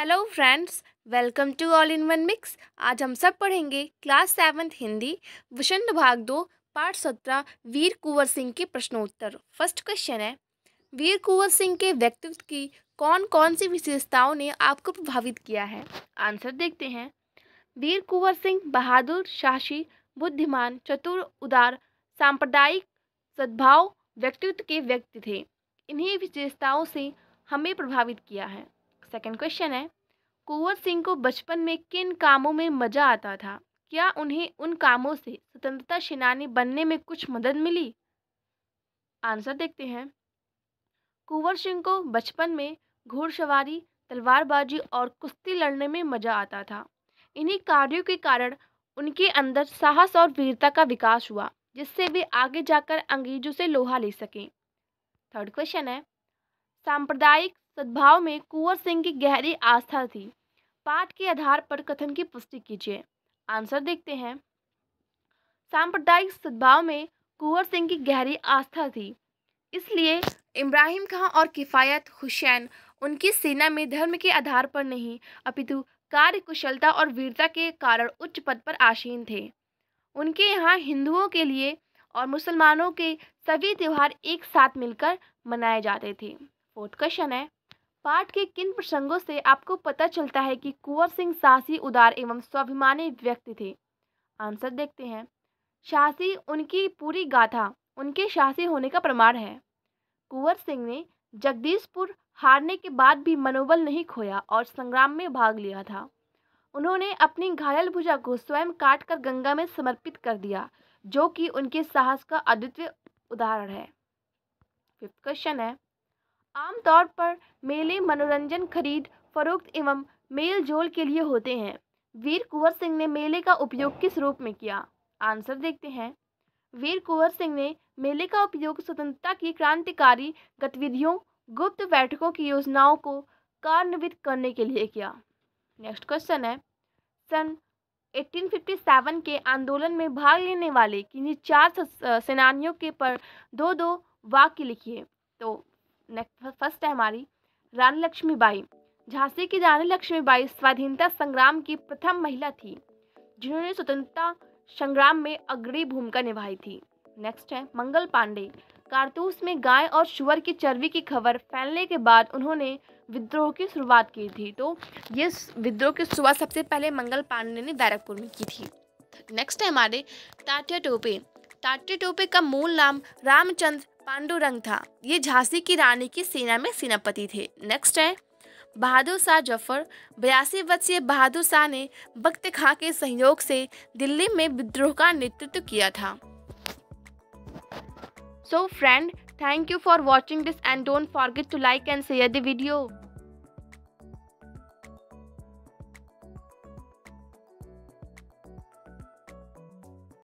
hello friends welcome to all in one mix आज हम सब पढ़ेंगे क्लास सेवन्थ हिंदी विषण भाग दो पाठ सत्रह वीर कुंवर सिंह के प्रश्नोत्तर फर्स्ट क्वेश्चन है वीर कुंवर सिंह के व्यक्तित्व की कौन कौन सी विशेषताओं ने आपको प्रभावित किया है आंसर देखते हैं वीर कुंवर सिंह बहादुर साहसी बुद्धिमान चतुर उदार सांप्रदायिक सद्भाव व्यक्तित्व के व्यक्ति थे इन्हीं विशेषताओं से हमें प्रभावित किया है सेकंड क्वेश्चन है कुंवर सिंह को बचपन में किन कामों में मजा आता था क्या उन्हें उन कामों से स्वतंत्रता सेनानी बनने में कुछ मदद मिली आंसर देखते हैं कुंवर सिंह को बचपन में घोड़सवारी तलवारबाजी और कुश्ती लड़ने में मजा आता था इन्हीं कार्यों के कारण उनके अंदर साहस और वीरता का विकास हुआ जिससे वे आगे जाकर अंग्रेजों से लोहा ले सकें थर्ड क्वेश्चन है सांप्रदायिक सद्भाव में कुंवर सिंह की गहरी आस्था थी पाठ के आधार पर कथन की पुष्टि कीजिए आंसर देखते हैं सांप्रदायिक सद्भाव में कुंवर सिंह की गहरी आस्था थी इसलिए इब्राहिम खां और किफ़ायत हुसैन उनकी सेना में धर्म के आधार पर नहीं अपितु कार्य कुशलता और वीरता के कारण उच्च पद पर आसीन थे उनके यहाँ हिंदुओं के लिए और मुसलमानों के सभी त्यौहार एक साथ मिलकर मनाए जाते थे फोर्थ क्वेश्चन है पाठ के किन प्रसंगों से आपको पता चलता है कि कुंवर सिंह साहसी उदार एवं स्वाभिमानी व्यक्ति थे आंसर देखते हैं साहसी उनकी पूरी गाथा उनके साहसी होने का प्रमाण है कुंवर सिंह ने जगदीशपुर हारने के बाद भी मनोबल नहीं खोया और संग्राम में भाग लिया था उन्होंने अपनी घायल भुजा को स्वयं काट कर गंगा में समर्पित कर दिया जो कि उनके साहस का अद्वितीय उदाहरण है फिफ्थ क्वेश्चन है आमतौर पर मेले मनोरंजन खरीद फरोख्त एवं मेल जोल के लिए होते हैं वीर कुंवर सिंह ने मेले का उपयोग किस रूप में किया आंसर देखते हैं वीर कुंवर सिंह ने मेले का उपयोग स्वतंत्रता की क्रांतिकारी गतिविधियों गुप्त बैठकों की योजनाओं को कार्यान्वित करने के लिए किया नेक्स्ट क्वेश्चन है सन 1857 के आंदोलन में भाग लेने वाले किन्हीं चार सेनानियों के पर दो दो वाक्य लिखिए तो नेक्स्ट फर्स्ट है हमारी रानी लक्ष्मीबाई झांसी की रानी लक्ष्मीबाई स्वाधीनता संग्राम की प्रथम महिला थी जिन्होंने स्वतंत्रता संग्राम में अग्रणी भूमिका निभाई थी नेक्स्ट है मंगल पांडे कारतूस में गाय और शुअर की चर्बी की खबर फैलने के बाद उन्होंने विद्रोह की शुरुआत की थी तो ये विद्रोह की शुरुआत सबसे पहले मंगल पांडे ने बैरकपुर में की थी नेक्स्ट है हमारे टाटिया टोपे टाटिया टोपे का मूल नाम रामचंद्र पांडुरंग था ये झांसी की रानी की सेना में सेनापति थे नेक्स्ट है बहादुर शाह जफर बयासी वर्षीय बहादुर शाह ने बख्त खां के सहयोग से दिल्ली में विद्रोह का नेतृत्व किया था so friend thank you for watching this and don't forget to like and share the video